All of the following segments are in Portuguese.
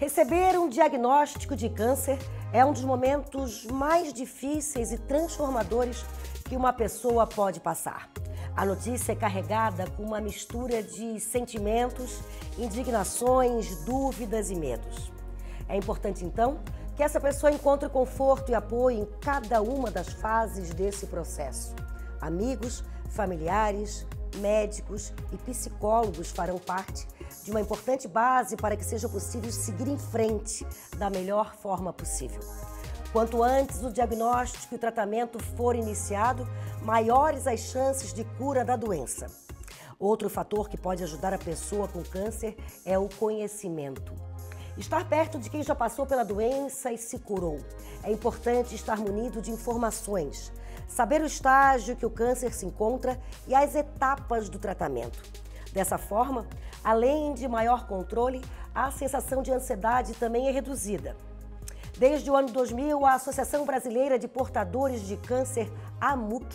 Receber um diagnóstico de câncer é um dos momentos mais difíceis e transformadores que uma pessoa pode passar. A notícia é carregada com uma mistura de sentimentos, indignações, dúvidas e medos. É importante, então, que essa pessoa encontre conforto e apoio em cada uma das fases desse processo. Amigos, familiares, médicos e psicólogos farão parte de uma importante base para que seja possível seguir em frente da melhor forma possível. Quanto antes o diagnóstico e o tratamento for iniciado, maiores as chances de cura da doença. Outro fator que pode ajudar a pessoa com câncer é o conhecimento. Estar perto de quem já passou pela doença e se curou. É importante estar munido de informações saber o estágio que o câncer se encontra e as etapas do tratamento. Dessa forma, além de maior controle, a sensação de ansiedade também é reduzida. Desde o ano 2000, a Associação Brasileira de Portadores de Câncer, AMUC,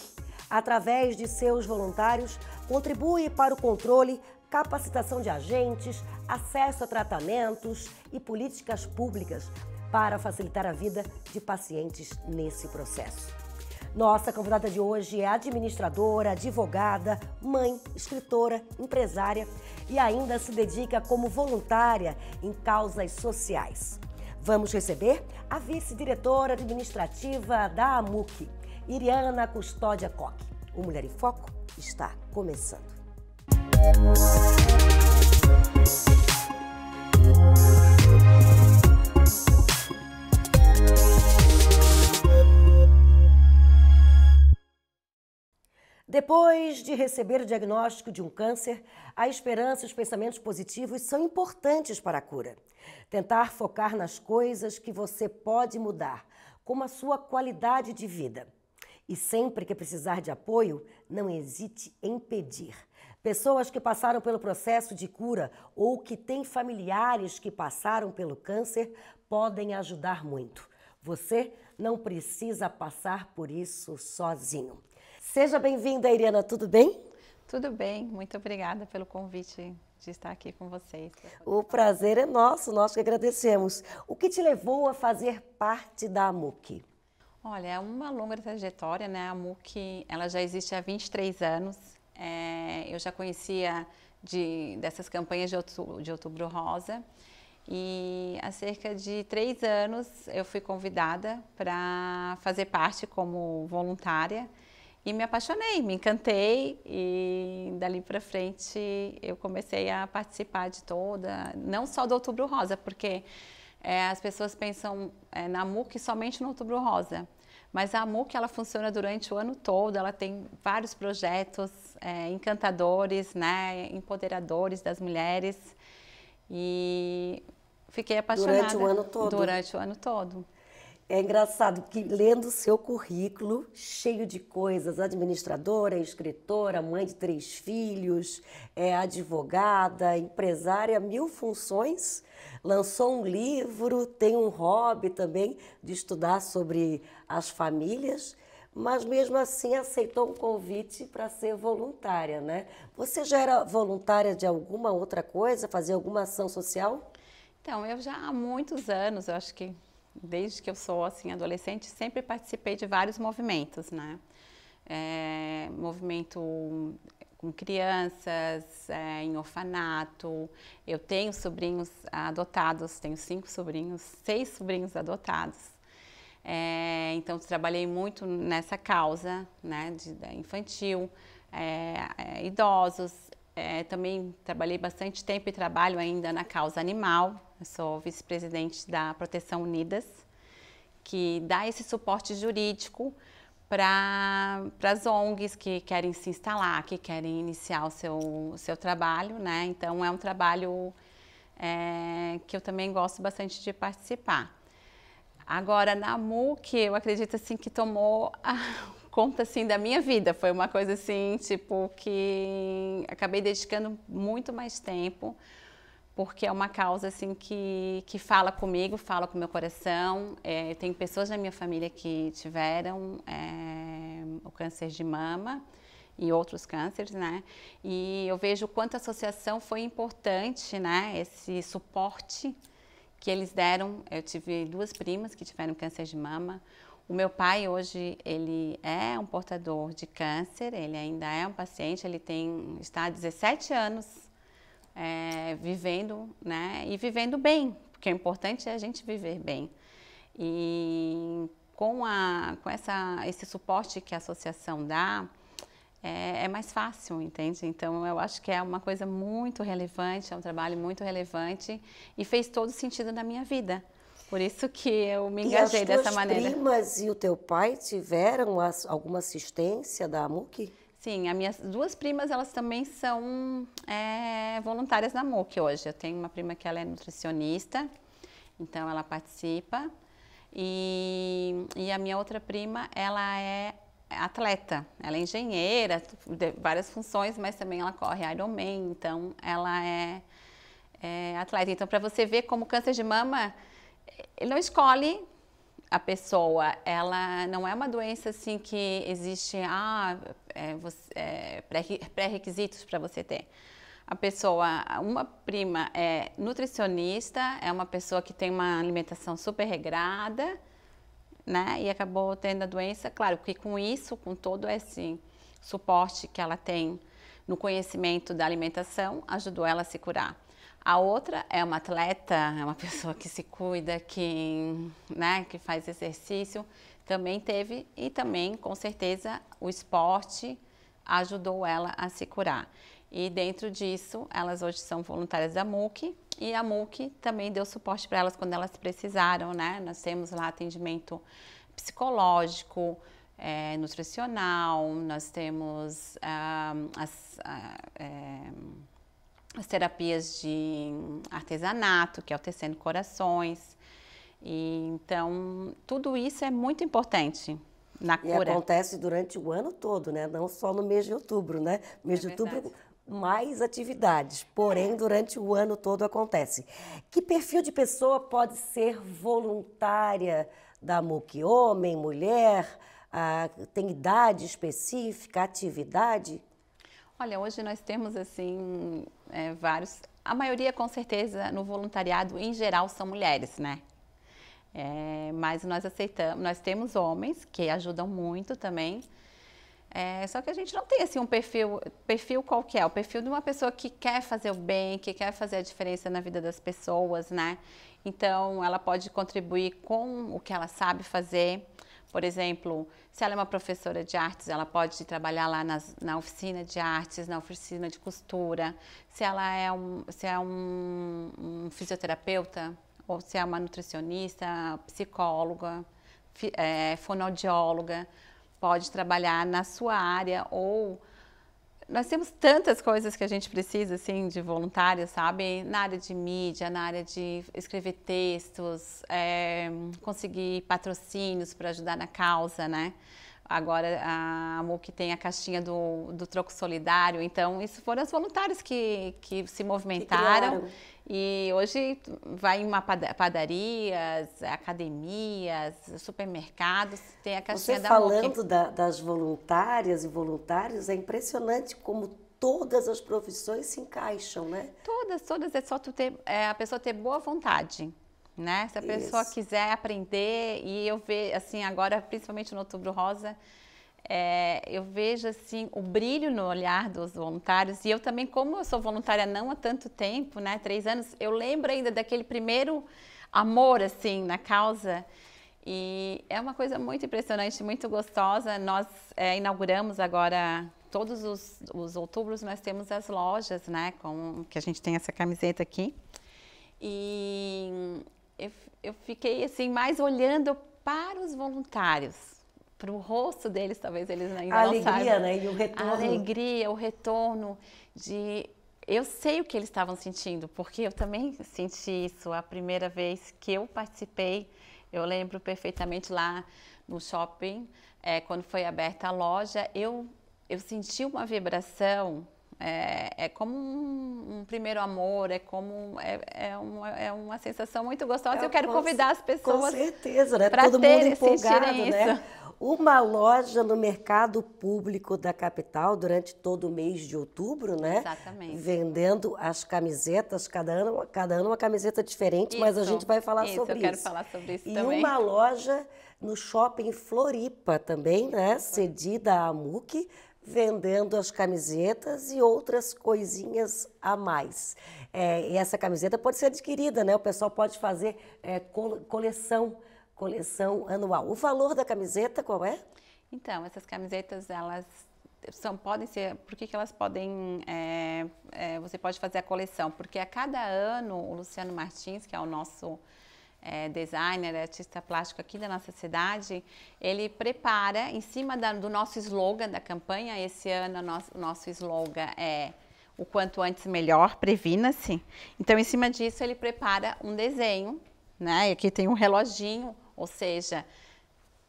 através de seus voluntários, contribui para o controle, capacitação de agentes, acesso a tratamentos e políticas públicas para facilitar a vida de pacientes nesse processo. Nossa convidada de hoje é administradora, advogada, mãe, escritora, empresária e ainda se dedica como voluntária em causas sociais. Vamos receber a vice-diretora administrativa da AMUC, Iriana Custódia Coque. O Mulher em Foco está começando. Música Depois de receber o diagnóstico de um câncer, a esperança e os pensamentos positivos são importantes para a cura. Tentar focar nas coisas que você pode mudar, como a sua qualidade de vida. E sempre que precisar de apoio, não hesite em pedir. Pessoas que passaram pelo processo de cura ou que têm familiares que passaram pelo câncer podem ajudar muito. Você não precisa passar por isso sozinho. Seja bem-vinda, Iriana, tudo bem? Tudo bem, muito obrigada pelo convite de estar aqui com vocês. O prazer é nosso, nós que agradecemos. O que te levou a fazer parte da AMUC? Olha, é uma longa trajetória, né? A MUC, ela já existe há 23 anos. É, eu já conhecia de, dessas campanhas de outubro, de outubro Rosa. E há cerca de três anos eu fui convidada para fazer parte como voluntária e me apaixonei, me encantei e dali para frente eu comecei a participar de toda, não só do Outubro Rosa, porque é, as pessoas pensam é, na MUC somente no Outubro Rosa, mas a MUC ela funciona durante o ano todo, ela tem vários projetos é, encantadores, né, empoderadores das mulheres e fiquei apaixonada durante o ano todo. Durante o ano todo. É engraçado que lendo seu currículo, cheio de coisas, administradora, escritora, mãe de três filhos, é advogada, empresária, mil funções, lançou um livro, tem um hobby também de estudar sobre as famílias, mas mesmo assim aceitou um convite para ser voluntária, né? Você já era voluntária de alguma outra coisa, fazia alguma ação social? Então, eu já há muitos anos, eu acho que desde que eu sou assim adolescente, sempre participei de vários movimentos, né? É, movimento com crianças, é, em orfanato. Eu tenho sobrinhos adotados, tenho cinco sobrinhos, seis sobrinhos adotados. É, então trabalhei muito nessa causa, né, de, de infantil, é, é idosos. É, também trabalhei bastante tempo e trabalho ainda na causa animal. Eu sou vice-presidente da Proteção Unidas, que dá esse suporte jurídico para as ONGs que querem se instalar, que querem iniciar o seu, seu trabalho, né? Então é um trabalho é, que eu também gosto bastante de participar. Agora, na MUC, eu acredito assim que tomou conta assim da minha vida. Foi uma coisa assim, tipo, que acabei dedicando muito mais tempo, porque é uma causa assim que, que fala comigo, fala com meu coração. É, tem pessoas da minha família que tiveram é, o câncer de mama e outros cânceres, né? E eu vejo o quanto a associação foi importante, né? Esse suporte que eles deram. Eu tive duas primas que tiveram câncer de mama, o meu pai hoje ele é um portador de câncer, ele ainda é um paciente, ele tem está há 17 anos é, vivendo, né, e vivendo bem, porque o importante é a gente viver bem. E com a com essa esse suporte que a associação dá, é, é, mais fácil, entende? Então, eu acho que é uma coisa muito relevante, é um trabalho muito relevante e fez todo sentido na minha vida. Por isso que eu me engajei e dessa maneira. As primas e o teu pai tiveram alguma assistência da AMUC? Sim, as minhas duas primas, elas também são é, voluntárias da MUC hoje. Eu tenho uma prima que ela é nutricionista, então ela participa. E, e a minha outra prima, ela é atleta, ela é engenheira, várias funções, mas também ela corre Ironman, então ela é, é atleta. Então, para você ver como o câncer de mama ele não escolhe a pessoa, ela não é uma doença assim que existe ah, é, é, pré-requisitos para você ter. A pessoa, uma prima é nutricionista, é uma pessoa que tem uma alimentação super regrada, né? E acabou tendo a doença, claro, porque com isso, com todo esse suporte que ela tem no conhecimento da alimentação, ajudou ela a se curar. A outra é uma atleta, é uma pessoa que se cuida, que, né, que faz exercício. Também teve e também, com certeza, o esporte ajudou ela a se curar. E dentro disso, elas hoje são voluntárias da MUC e a MUC também deu suporte para elas quando elas precisaram, né? Nós temos lá atendimento psicológico, é, nutricional, nós temos ah, as. Ah, é, as terapias de artesanato, que é o tecendo corações. E, então, tudo isso é muito importante na cura. E acontece durante o ano todo, né? Não só no mês de outubro, né? No é mês é de outubro mais atividades, porém é. durante o ano todo acontece. Que perfil de pessoa pode ser voluntária da MUC? Homem, mulher, ah, tem idade específica, atividade? Olha, hoje nós temos assim é, vários. A maioria, com certeza, no voluntariado em geral são mulheres, né? É, mas nós aceitamos, nós temos homens que ajudam muito também. É, só que a gente não tem assim um perfil, perfil qualquer, é, o perfil de uma pessoa que quer fazer o bem, que quer fazer a diferença na vida das pessoas, né? Então, ela pode contribuir com o que ela sabe fazer. Por exemplo, se ela é uma professora de artes, ela pode trabalhar lá nas, na oficina de artes, na oficina de costura. Se ela é um, se é um, um fisioterapeuta, ou se é uma nutricionista, psicóloga, fi, é, fonoaudióloga, pode trabalhar na sua área ou nós temos tantas coisas que a gente precisa, assim, de voluntários, sabe? Na área de mídia, na área de escrever textos, é, conseguir patrocínios para ajudar na causa, né? Agora a MUC tem a caixinha do, do Troco Solidário, então isso foram os voluntários que, que se movimentaram. Que e hoje vai em uma padarias, academias, supermercados, tem a caixinha Você da falando da, das voluntárias e voluntários, é impressionante como todas as profissões se encaixam, né? Todas, todas. É só tu ter, é, a pessoa ter boa vontade. Né? Se a pessoa Isso. quiser aprender, e eu vejo, assim, agora, principalmente no Outubro Rosa, é, eu vejo assim o brilho no olhar dos voluntários e eu também, como eu sou voluntária não há tanto tempo, né, três anos, eu lembro ainda daquele primeiro amor assim na causa e é uma coisa muito impressionante, muito gostosa. Nós é, inauguramos agora todos os, os outubros nós temos as lojas, né, com que a gente tem essa camiseta aqui e eu, eu fiquei assim mais olhando para os voluntários para o rosto deles, talvez eles ainda a não alegria, saibam. né? E o retorno. A alegria, o retorno de. Eu sei o que eles estavam sentindo, porque eu também senti isso a primeira vez que eu participei. Eu lembro perfeitamente lá no shopping, é, quando foi aberta a loja, eu, eu senti uma vibração. É, é como um, um, primeiro amor, é como é, é, uma, é uma sensação muito gostosa. Eu, é eu quero convidar as pessoas. Com certeza, né? Todo ter, mundo empolgado, né? Isso uma loja no mercado público da capital durante todo o mês de outubro, né? Exatamente. Vendendo as camisetas, cada ano, cada ano uma camiseta diferente, isso, mas a gente vai falar isso, sobre eu isso. quero falar sobre isso e também. E uma loja no shopping Floripa também, né? Cedida à MUC, vendendo as camisetas e outras coisinhas a mais. É, e essa camiseta pode ser adquirida, né? O pessoal pode fazer é, coleção coleção anual. O valor da camiseta qual é? Então, essas camisetas, elas são, podem ser, por que, elas podem, é, é, você pode fazer a coleção? Porque a cada ano, o Luciano Martins, que é o nosso é, designer, artista plástico aqui da nossa cidade, ele prepara, em cima da, do nosso slogan da campanha, esse ano o nosso, nosso slogan é o quanto antes melhor, previna-se. Então, em cima disso, ele prepara um desenho, né? E aqui tem um reloginho, ou seja,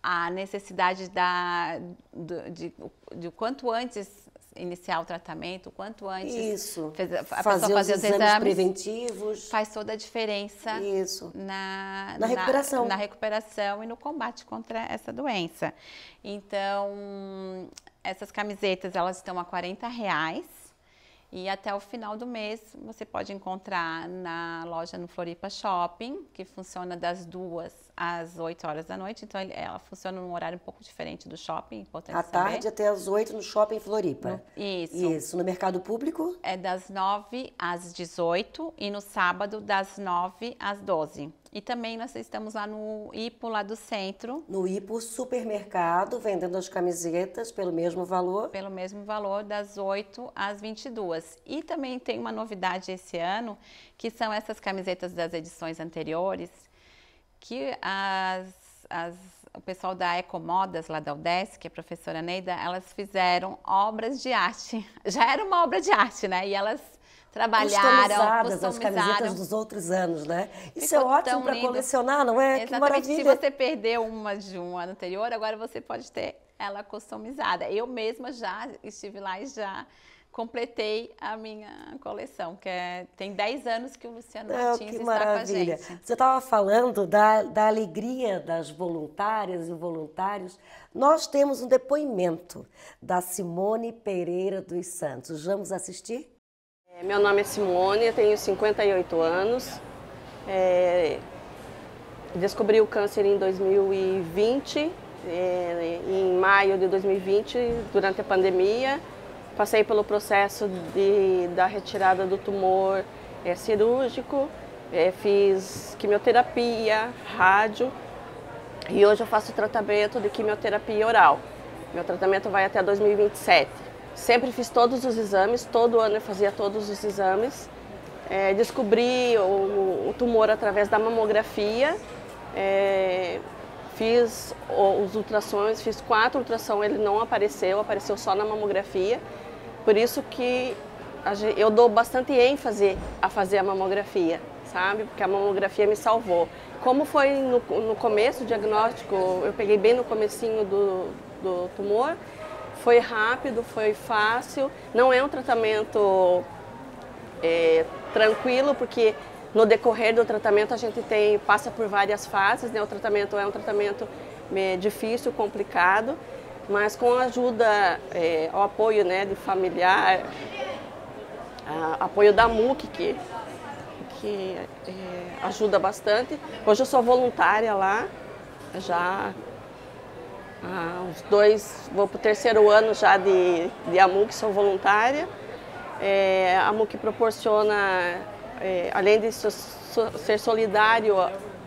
a necessidade da, do, de, de quanto antes iniciar o tratamento, quanto antes. Isso. Fez, a fazer pessoa fazer os, os exames, exames, preventivos. Faz toda a diferença. Isso. Na, na recuperação. Na, na, recuperação e no combate contra essa doença. Então, essas camisetas, elas estão a 40 reais. E até o final do mês você pode encontrar na loja no Floripa Shopping, que funciona das duas às 8 horas da noite, então ela funciona num horário um pouco diferente do shopping, importante À saber. tarde até às 8 no shopping Floripa. isso. Isso, no mercado público? É das 9 às 18 e no sábado das 9 às 12. E também nós estamos lá no IPO, lá do centro. No IPO Supermercado, vendendo as camisetas pelo mesmo valor? Pelo mesmo valor, das 8 às 22. E também tem uma novidade esse ano, que são essas camisetas das edições anteriores, que as, as, o pessoal da Ecomodas, lá da UDESC, que é a professora Neida, elas fizeram obras de arte. Já era uma obra de arte, né? E elas trabalharam, customizadas as camisetas dos outros anos, né? Isso é Ficou é ótimo para colecionar, não é? Exatamente. Que maravilha. Se você perdeu uma de um ano anterior, agora você pode ter ela customizada. Eu mesma já estive lá e já completei a minha coleção, que é, tem 10 anos que o Luciano Não, Martins que está maravilha. com a gente. Você estava falando da, da alegria das voluntárias e voluntários. Nós temos um depoimento da Simone Pereira dos Santos. Vamos assistir? É, meu nome é Simone, tenho 58 anos. É, descobri o câncer em 2020, é, em maio de 2020, durante a pandemia. Passei pelo processo de, da retirada do tumor é, cirúrgico, é, fiz quimioterapia, rádio e hoje eu faço tratamento de quimioterapia oral. Meu tratamento vai até 2027. Sempre fiz todos os exames, todo ano eu fazia todos os exames. É, descobri o, o, tumor através da mamografia, é, fiz os ultrassons, fiz quatro ultrassom, ele não apareceu, apareceu só na mamografia. Por isso que eu dou bastante ênfase a fazer a mamografia, sabe? Porque a mamografia me salvou. Como foi no, no começo o diagnóstico, eu peguei bem no comecinho do, do tumor, foi rápido, foi fácil. Não é um tratamento é, tranquilo, porque no decorrer do tratamento a gente tem passa por várias fases, né? O tratamento é um tratamento é, difícil, complicado, mas com a ajuda, é, o apoio né, de familiar, a, apoio da MUC, que, que é, ajuda bastante. Hoje eu sou voluntária lá, já há uns dois, vou para o terceiro ano já de, de AMUC, sou voluntária. É, a MUC proporciona, é, além de so, so, ser solidário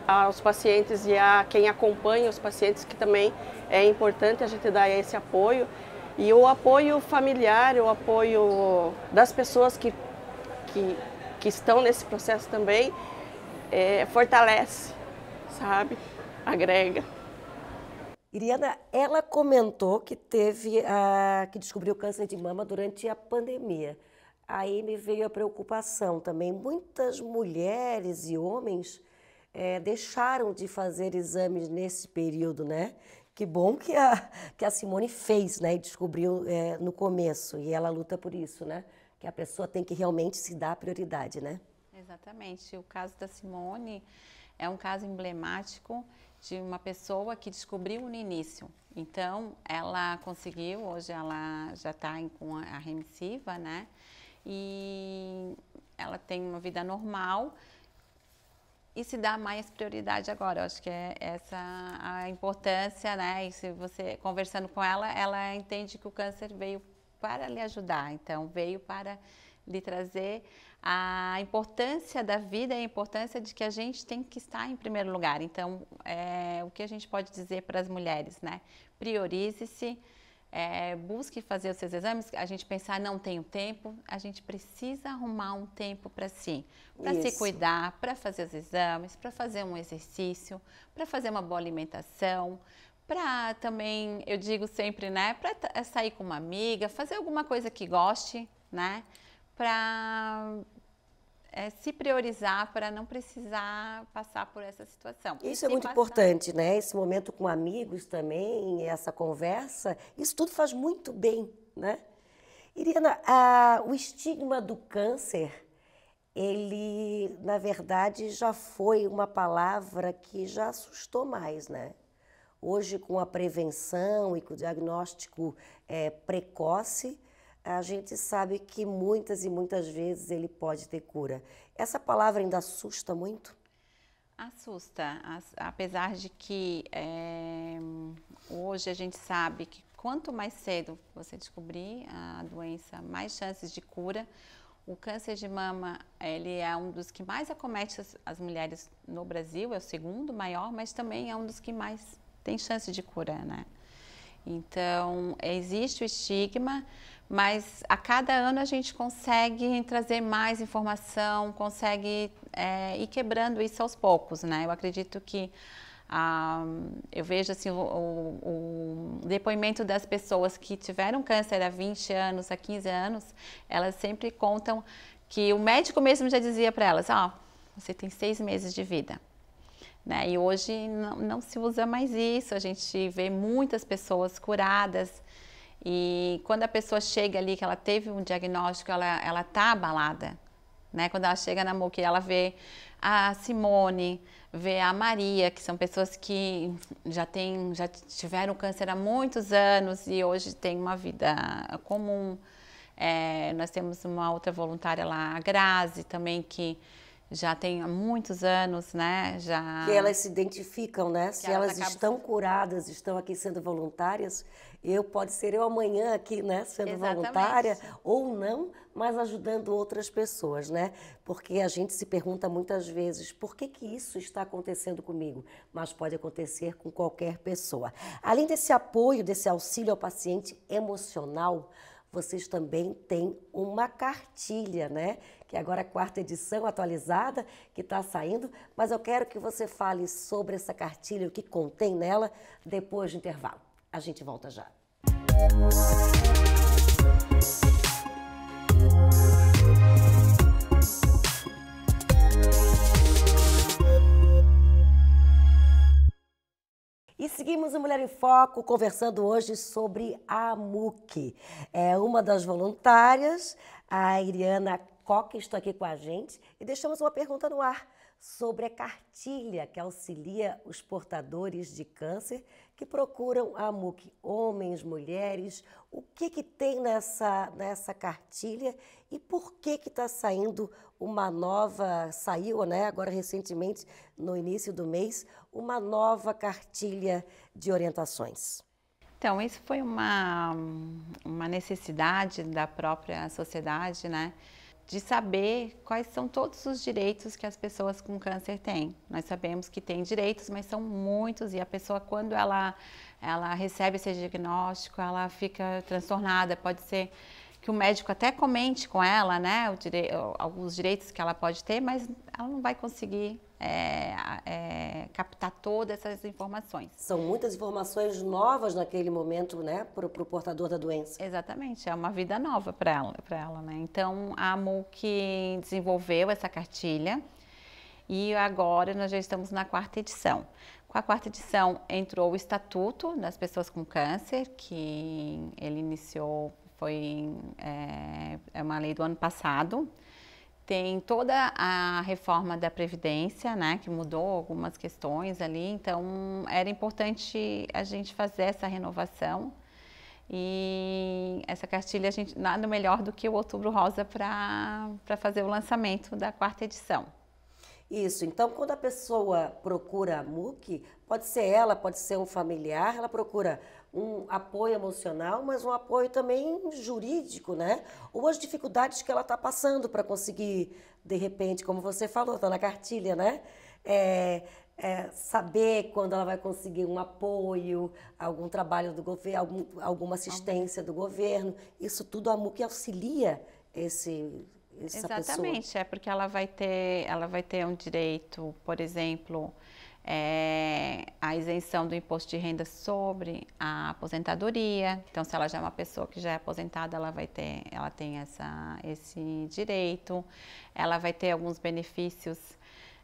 aos pacientes e a quem acompanha os pacientes, que também é importante a gente dar esse apoio. E o apoio familiar, o apoio das pessoas que, que, que estão nesse processo também, é, fortalece, sabe? Agrega. Iriana, ela comentou que teve a, ah, que descobriu câncer de mama durante a pandemia. Aí me veio a preocupação também. Muitas mulheres e homens é, deixaram de fazer exames nesse período, né? Que bom que a, que a Simone fez, né? E descobriu é, no começo, e ela luta por isso, né? Que a pessoa tem que realmente se dar prioridade, né? Exatamente. O caso da Simone é um caso emblemático de uma pessoa que descobriu no início. Então, ela conseguiu, hoje ela já está com a remissiva, né? E ela tem uma vida normal, e se dá mais prioridade agora. Eu acho que é essa a importância, né? E se você conversando com ela, ela entende que o câncer veio para lhe ajudar, então veio para lhe trazer a importância da vida e a importância de que a gente tem que estar em primeiro lugar. Então, é, o que a gente pode dizer para as mulheres, né? Priorize-se é, busque fazer os seus exames, a gente pensar não tenho tempo, a gente precisa arrumar um tempo para si, para se cuidar, para fazer os exames, para fazer um exercício, para fazer uma boa alimentação, para também, eu digo sempre, né, para sair com uma amiga, fazer alguma coisa que goste, né, para é, se priorizar para não precisar passar por essa situação. Isso é muito passar... importante, né? Esse momento com amigos também, essa conversa, isso tudo faz muito bem, né? Irina, a, o estigma do câncer, ele, na verdade, já foi uma palavra que já assustou mais, né? Hoje, com a prevenção e com o diagnóstico é, precoce, a gente sabe que muitas e muitas vezes ele pode ter cura. Essa palavra ainda assusta muito? Assusta, apesar de que é, hoje a gente sabe que quanto mais cedo você descobrir a doença, mais chances de cura. O câncer de mama, ele é um dos que mais acomete as, as mulheres no Brasil, é o segundo maior, mas também é um dos que mais tem chance de cura, né? Então, existe o estigma, mas a cada ano a gente consegue trazer mais informação, consegue é, ir quebrando isso aos poucos, né? Eu acredito que ah, eu vejo assim, o, o, depoimento das pessoas que tiveram câncer há 20 anos, há 15 anos, elas sempre contam que o médico mesmo já dizia para elas, ó, oh, você tem seis meses de vida. Né? E hoje não, não se usa mais isso, a gente vê muitas pessoas curadas, e quando a pessoa chega ali, que ela teve um diagnóstico, ela, ela tá abalada, né? Quando ela chega na MUC, ela vê a Simone, vê a Maria, que são pessoas que já, tem, já tiveram câncer há muitos anos e hoje têm uma vida comum. É, nós temos uma outra voluntária lá, a Grazi, também, que já tem há muitos anos, né? Já que elas se identificam, né? se elas, elas estão curadas, estão aqui sendo voluntárias, eu pode ser eu amanhã aqui, né, sendo Exatamente. voluntária ou não, mas ajudando outras pessoas, né? Porque a gente se pergunta muitas vezes por que que isso está acontecendo comigo, mas pode acontecer com qualquer pessoa. Além desse apoio, desse auxílio ao paciente emocional, vocês também têm uma cartilha, né? que agora é a quarta edição atualizada, que está saindo, mas eu quero que você fale sobre essa cartilha, o que contém nela, depois do intervalo. A gente volta já. E seguimos o Mulher em Foco conversando hoje sobre a MUC. É uma das voluntárias, a Iriana Coca está aqui com a gente e deixamos uma pergunta no ar sobre a cartilha que auxilia os portadores de câncer que procuram a MUC, homens, mulheres. O que, que tem nessa, nessa cartilha e por que que está saindo uma nova, saiu né, agora recentemente, no início do mês, uma nova cartilha de orientações? Então, isso foi uma, uma necessidade da própria sociedade, né? de saber quais são todos os direitos que as pessoas com câncer têm. Nós sabemos que tem direitos, mas são muitos e a pessoa quando ela ela recebe esse diagnóstico, ela fica transtornada, pode ser que o médico até comente com ela, né, direi alguns direitos que ela pode ter, mas ela não vai conseguir é, é, captar todas essas informações. São muitas informações novas naquele momento, né, para o portador da doença. Exatamente, é uma vida nova para ela, para ela, né. Então a MUC desenvolveu essa cartilha e agora nós já estamos na quarta edição. Com a quarta edição entrou o Estatuto das Pessoas com Câncer, que ele iniciou foi é, é uma lei do ano passado. Tem toda a reforma da Previdência, né, que mudou algumas questões ali, então era importante a gente fazer essa renovação. E essa cartilha, a gente, nada melhor do que o Outubro Rosa para fazer o lançamento da quarta edição. Isso, então quando a pessoa procura a MUC, pode ser ela, pode ser um familiar, ela procura um apoio emocional, mas um apoio também jurídico, né? Ou as dificuldades que ela está passando para conseguir, de repente, como você falou, está na cartilha, né? É, é, saber quando ela vai conseguir um apoio, algum trabalho do governo, algum, alguma assistência do governo. Isso tudo a MUC auxilia esse essa Exatamente, pessoa. é porque ela vai ter, ela vai ter um direito, por exemplo, é, a isenção do imposto de renda sobre a aposentadoria. Então, se ela já é uma pessoa que já é aposentada, ela vai ter, ela tem essa, esse direito. Ela vai ter alguns benefícios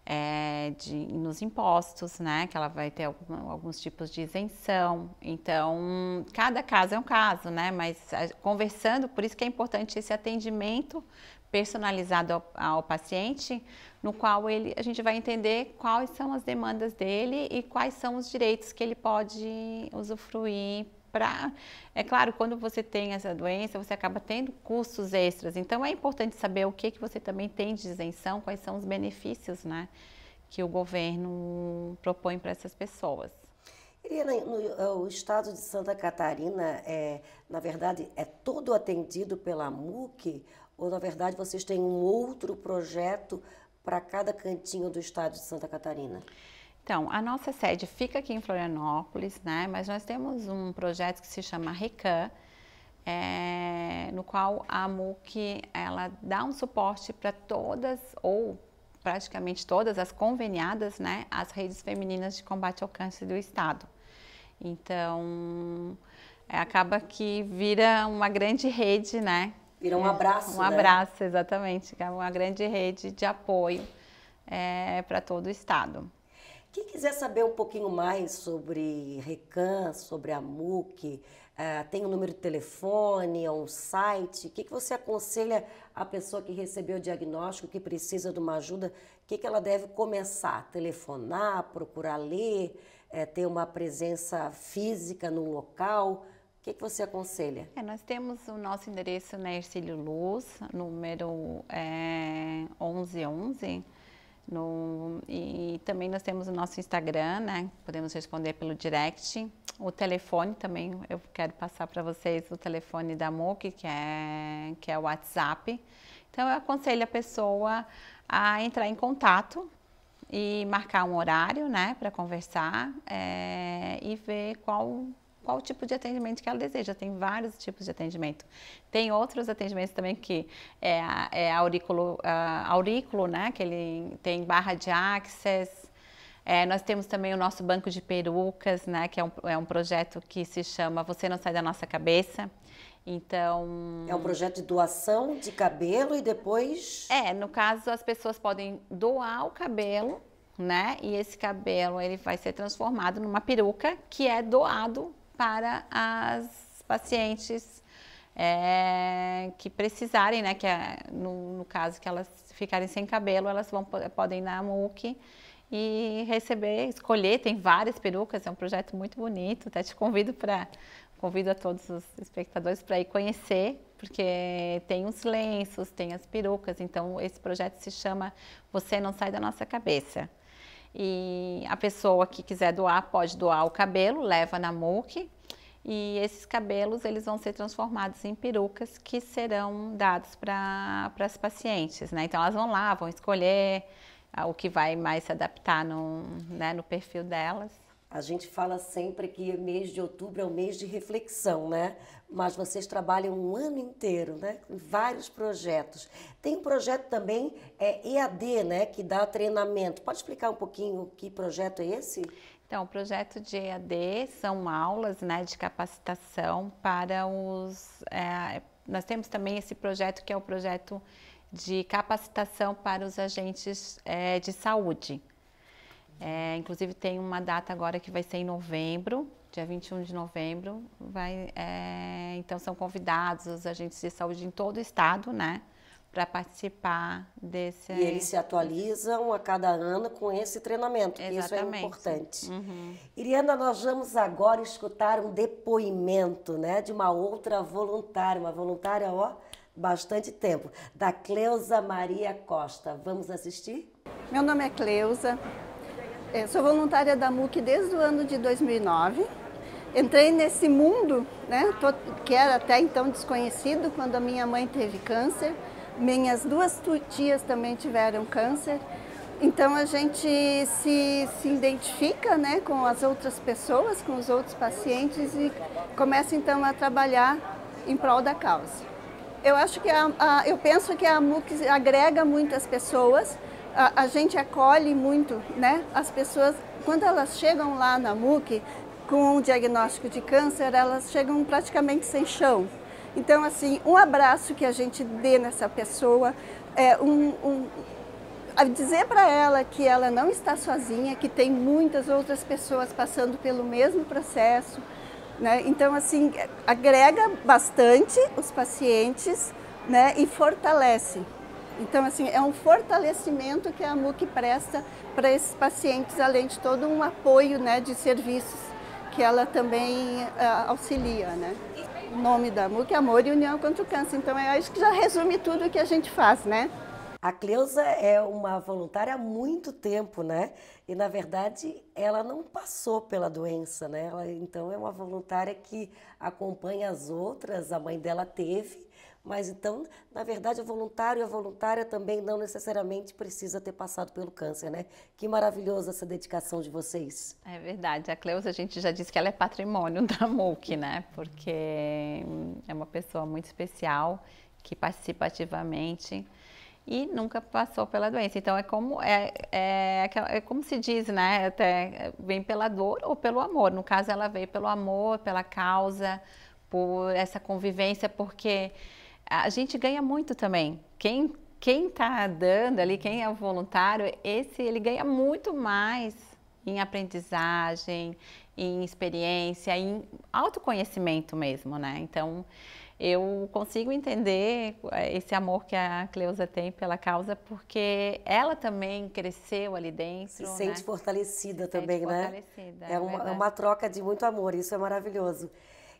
é, de, nos impostos, né? Que ela vai ter algum, alguns tipos de isenção. Então, cada caso é um caso, né? Mas a, conversando, por isso que é importante esse atendimento personalizado ao, ao, paciente, no qual ele, a gente vai entender quais são as demandas dele e quais são os direitos que ele pode usufruir. Pra... É claro, quando você tem essa doença, você acaba tendo custos extras. Então, é importante saber o que, que você também tem de isenção, quais são os benefícios né, que o governo propõe para essas pessoas. Helena, eh, o estado de Santa Catarina, é, na verdade, é todo atendido pela MUC ou, na verdade, vocês têm um outro projeto para cada cantinho do estado de Santa Catarina? Então, a nossa sede fica aqui em Florianópolis, né? Mas nós temos um projeto que se chama RECAN, é, no qual a MUC ela dá um suporte para todas ou praticamente todas as conveniadas, né, as redes femininas de combate ao câncer do estado. Então, é, acaba que vira uma grande rede, né, Vira um é, abraço. Um né? abraço, exatamente. É uma grande rede de apoio é, para todo o estado. Quem quiser saber um pouquinho mais sobre Recan, sobre a MUC, é, tem um número de telefone, um site, o que, que você aconselha a pessoa que recebeu o diagnóstico, que precisa de uma ajuda, o que, que ela deve começar? Telefonar, procurar ler, é, ter uma presença física no local? que, que você aconselha? É, nós temos o nosso endereço na Ercílio Luz, número é, 1111. No, e também nós temos o nosso Instagram, né? Podemos responder pelo direct. O telefone também, eu quero passar para vocês o telefone da MOOC, que é, que é o WhatsApp. Então, eu aconselho a pessoa a entrar em contato e marcar um horário, né, para conversar é, e ver qual qual tipo de atendimento que ela deseja. Tem vários tipos de atendimento. Tem outros atendimentos também que é, é aurículo, uh, aurículo, né? Que ele tem barra de access. É, nós temos também o nosso banco de perucas, né? Que é um, é um projeto que se chama Você Não Sai da Nossa Cabeça. Então. É um projeto de doação de cabelo e depois. É, no caso, as pessoas podem doar o cabelo, né? E esse cabelo ele vai ser transformado numa peruca que é doado para as pacientes é, que precisarem, né, que é, no, no, caso que elas ficarem sem cabelo, elas vão, podem ir na MUC e receber, escolher, tem várias perucas, é um projeto muito bonito, até te convido para convido a todos os espectadores para ir conhecer, porque tem os lenços, tem as perucas, então esse projeto se chama Você Não Sai da Nossa Cabeça. E a pessoa que quiser doar pode doar o cabelo, leva na MUC. E esses cabelos eles vão ser transformados em perucas que serão dados para as pacientes, né? Então elas vão lá, vão escolher ah, o que vai mais se adaptar no, né, no perfil delas. A gente fala sempre que mês de outubro é o mês de reflexão, né? Mas vocês trabalham um ano inteiro, né? vários projetos. Tem um projeto também, é, EAD, né? Que dá treinamento. Pode explicar um pouquinho que projeto é esse? Então, o projeto de EAD são aulas né, de capacitação para os. É, nós temos também esse projeto que é o projeto de capacitação para os agentes é, de saúde. É, inclusive tem uma data agora que vai ser em novembro, dia 21 de novembro. Vai, é, então são convidados os agentes de saúde em todo o estado, né? Para participar desse. E eles se atualizam a cada ano com esse treinamento, Exatamente. isso é importante. Uhum. Iriana, nós vamos agora escutar um depoimento né, de uma outra voluntária, uma voluntária, ó, bastante tempo, da Cleusa Maria Costa. Vamos assistir? Meu nome é Cleusa, eu é, sou voluntária da MUC desde o ano de 2009. Entrei nesse mundo, né, que era até então desconhecido, quando a minha mãe teve câncer. Minhas duas tias também tiveram câncer. Então a gente se, se identifica né, com as outras pessoas, com os outros pacientes e começa então a trabalhar em prol da causa. Eu acho que a, a, eu penso que a MUC agrega muitas pessoas a, a gente acolhe muito, né? As pessoas, quando elas chegam lá na MUC com o diagnóstico de câncer, elas chegam praticamente sem chão. Então, assim, um abraço que a gente dê nessa pessoa, é, um, um dizer para ela que ela não está sozinha, que tem muitas outras pessoas passando pelo mesmo processo. Né? Então, assim, agrega bastante os pacientes né? e fortalece. Então, assim, é um fortalecimento que a MUC presta para esses pacientes, além de todo um apoio né, de serviços que ela também uh, auxilia. Né? O nome da MUC é Amor e União contra o Câncer. Então, é isso que já resume tudo o que a gente faz, né? A Cleusa é uma voluntária há muito tempo, né? E na verdade ela não passou pela doença, né? Ela então é uma voluntária que acompanha as outras. A mãe dela teve mas então, na verdade, o voluntário e a voluntária também não necessariamente precisa ter passado pelo câncer, né? Que maravilhosa essa dedicação de vocês. É verdade. A Cleusa, a gente já disse que ela é patrimônio da MUC, né? Porque hum, é uma pessoa muito especial, que participa ativamente e nunca passou pela doença. Então é como é, é, é, como se diz, né? Até é, vem pela dor ou pelo amor. No caso, ela veio pelo amor, pela causa, por essa convivência, porque a gente ganha muito também. Quem quem está dando ali, quem é o voluntário, esse ele ganha muito mais em aprendizagem, em experiência, em autoconhecimento mesmo, né? Então eu consigo entender é, esse amor que a Cleusa tem pela causa, porque ela também cresceu ali dentro. Se sente né? fortalecida Se também, sente né? Fortalecida, é, é uma, é uma, troca de muito amor, isso é maravilhoso.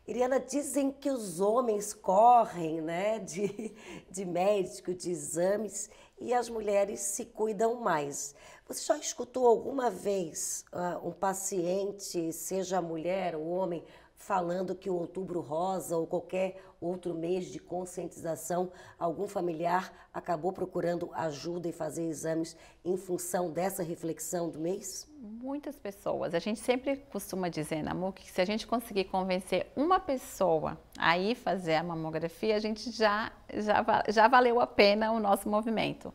Iriana, dizem que os homens correm né, de, de médico, de exames, e as mulheres se cuidam mais. Você já escutou alguma vez uh, um paciente, seja mulher ou homem, falando que o outubro rosa ou qualquer outro mês de conscientização, algum familiar acabou procurando ajuda e fazer exames em função dessa reflexão do mês? Muitas pessoas. A gente sempre costuma dizer na MUC que se a gente conseguir convencer uma pessoa a ir fazer a mamografia, a gente já, já, já valeu a pena o nosso movimento.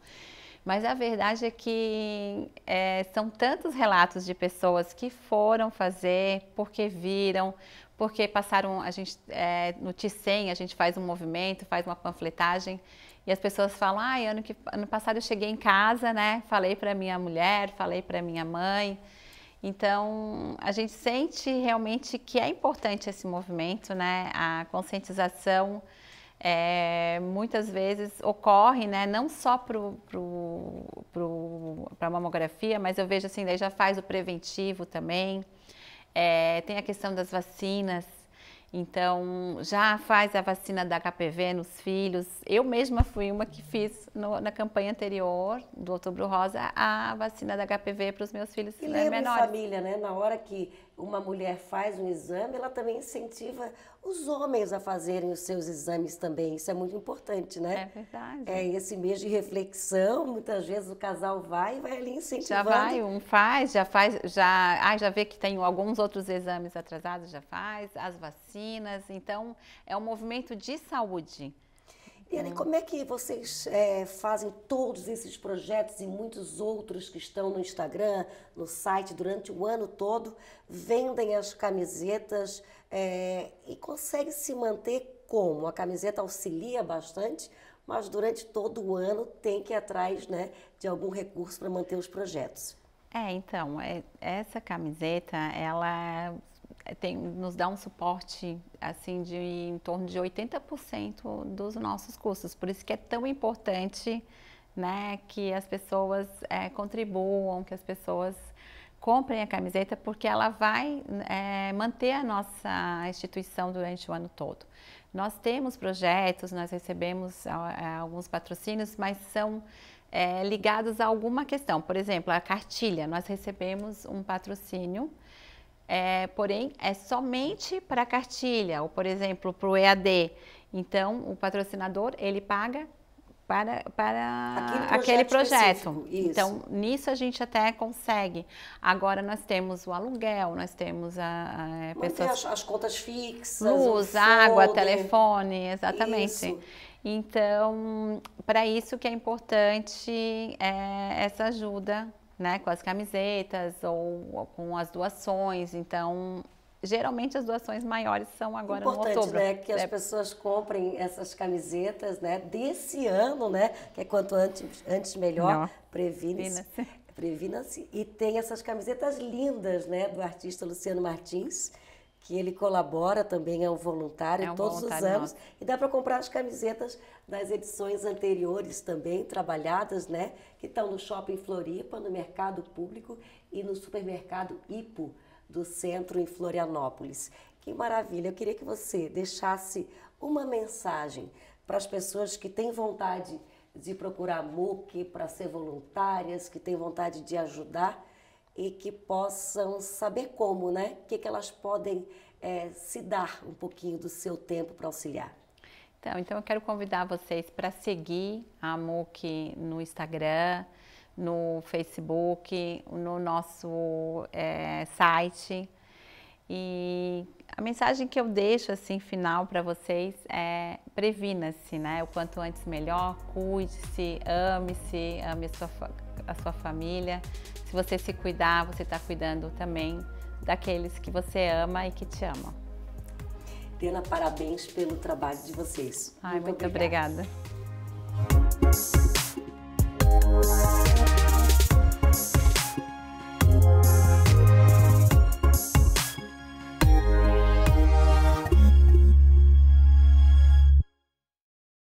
Mas a verdade é que é, são tantos relatos de pessoas que foram fazer porque viram, porque passaram a gente é, no Ticem a gente faz um movimento, faz uma panfletagem e as pessoas falam, ah, ano que ano passado eu cheguei em casa, né? Falei para minha mulher, falei para minha mãe. Então a gente sente realmente que é importante esse movimento, né? A conscientização é, muitas vezes ocorre, né? Não só para a mamografia, mas eu vejo assim, daí já faz o preventivo também. É, tem a questão das vacinas. Então, já faz a vacina da HPV nos filhos. Eu mesma fui uma que fiz no, na campanha anterior do Outubro Rosa a vacina da HPV para os meus filhos e né, menores. família, né? Na hora que uma mulher faz um exame, ela também incentiva os homens a fazerem os seus exames também. Isso é muito importante, né? É verdade. É esse mês de reflexão, muitas vezes o casal vai e vai ali incentivando. Já vai, um faz, já faz, já, ah, já vê que tem alguns outros exames atrasados, já faz, as vacinas. Então, é um movimento de saúde. E ali, como é que vocês é, fazem todos esses projetos e muitos outros que estão no Instagram, no site, durante o ano todo, vendem as camisetas é, e conseguem se manter como? A camiseta auxilia bastante, mas durante todo o ano tem que ir atrás né, de algum recurso para manter os projetos. É, então, é, essa camiseta, ela é, tem, nos dá um suporte assim de em torno de 80% dos nossos custos. Por isso que é tão importante né, que as pessoas é, contribuam, que as pessoas comprem a camiseta, porque ela vai é, manter a nossa instituição durante o ano todo. Nós temos projetos, nós recebemos alguns patrocínios, mas são é, ligados a alguma questão. Por exemplo, a cartilha, nós recebemos um patrocínio é, porém é somente para a cartilha ou, por exemplo, para o EAD. Então, o patrocinador ele paga para, para aquele projeto. Aquele projeto. Então, nisso a gente até consegue. Agora nós temos o aluguel, nós temos a, a é, pessoas... as, as, contas fixas. Luz, água, telefone, exatamente. Isso. Então, para isso que é importante é, essa ajuda né, com as camisetas ou, com as doações. Então, geralmente as doações maiores são agora Importante, no outubro. Importante, né, que as é. pessoas comprem essas camisetas, né, desse ano, né, que é quanto antes, antes melhor, previna-se. Previna-se. E tem essas camisetas lindas, né, do artista Luciano Martins que ele colabora também, é um voluntário é um todos voluntário os anos. Nosso. E dá para comprar as camisetas das edições anteriores também, trabalhadas, né? Que estão no Shopping Floripa, no Mercado Público e no Supermercado Ipo, do centro em Florianópolis. Que maravilha! Eu queria que você deixasse uma mensagem para as pessoas que têm vontade de procurar MUC, para ser voluntárias, que têm vontade de ajudar e que possam saber como, né? O que, que elas podem é, se dar um pouquinho do seu tempo para auxiliar. Então, então eu quero convidar vocês para seguir a MUC no Instagram, no Facebook, no nosso é, site. E a mensagem que eu deixo assim final para vocês é previna-se, né? O quanto antes melhor, cuide-se, ame-se, ame a sua família a sua família. Se você se cuidar, você está cuidando também daqueles que você ama e que te amam. Diana, parabéns pelo trabalho de vocês. Ai, muito, muito obrigada. obrigada.